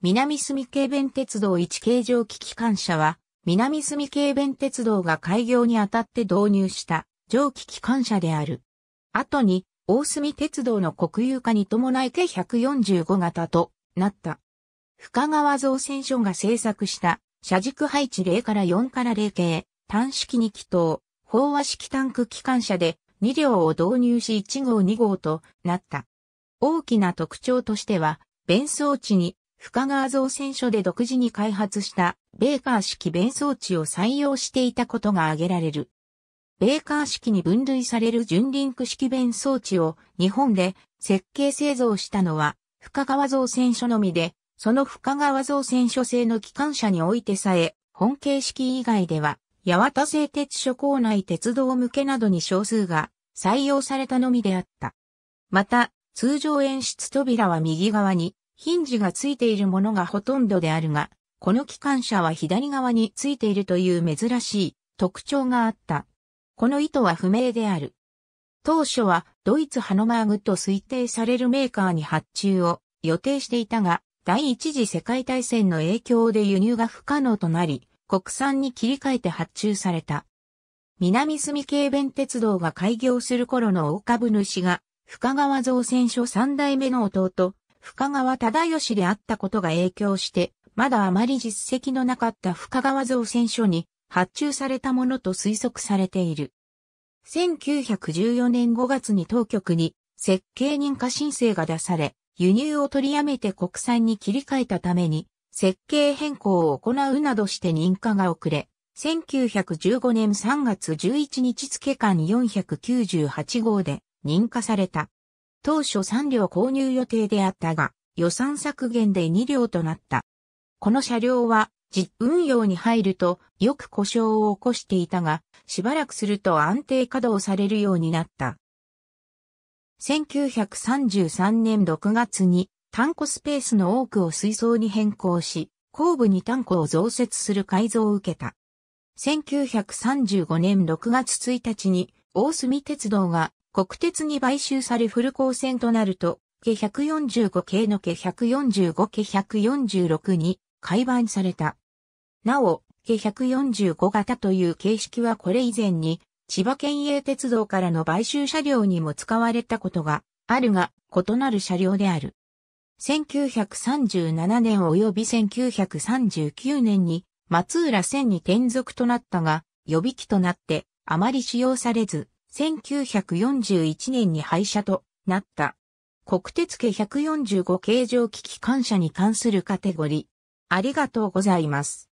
南住軽便鉄道1形状機機関車は、南住軽便鉄道が開業にあたって導入した蒸気機関車である。後に、大隅鉄道の国有化に伴い計145型となった。深川造船所が製作した車軸配置0から4から0系、単式2気筒、飽和式タンク機関車で2両を導入し1号2号となった。大きな特徴としては、弁装置に深川造船所で独自に開発したベーカー式弁装置を採用していたことが挙げられる。ベーカー式に分類される純リンク式弁装置を日本で設計製造したのは深川造船所のみで、その深川造船所製の機関車においてさえ、本形式以外では、八幡製鉄所構内鉄道向けなどに少数が採用されたのみであった。また、通常演出扉は右側に、ヒンジがついているものがほとんどであるが、この機関車は左側についているという珍しい特徴があった。この意図は不明である。当初はドイツハノマーグと推定されるメーカーに発注を予定していたが、第一次世界大戦の影響で輸入が不可能となり、国産に切り替えて発注された。南住軽弁鉄道が開業する頃の大株主が、深川造船所三代目の弟、深川忠義であったことが影響して、まだあまり実績のなかった深川造船所に発注されたものと推測されている。1914年5月に当局に設計認可申請が出され、輸入を取りやめて国産に切り替えたために、設計変更を行うなどして認可が遅れ、1915年3月11日付間498号で認可された。当初3両購入予定であったが、予算削減で2両となった。この車両は、実運用に入るとよく故障を起こしていたが、しばらくすると安定稼働されるようになった。1933年6月に、タンコスペースの多くを水槽に変更し、後部にタンコを増設する改造を受けた。1935年6月1日に、大隅鉄道が国鉄に買収されフル光線となると、家145系の家145家146に改版された。なお、家145型という形式はこれ以前に、千葉県営鉄道からの買収車両にも使われたことがあるが、異なる車両である。1937年及び1939年に松浦線に転属となったが、予備機となってあまり使用されず、1941年に廃車となった。国鉄家145形状機器感謝に関するカテゴリー。ありがとうございます。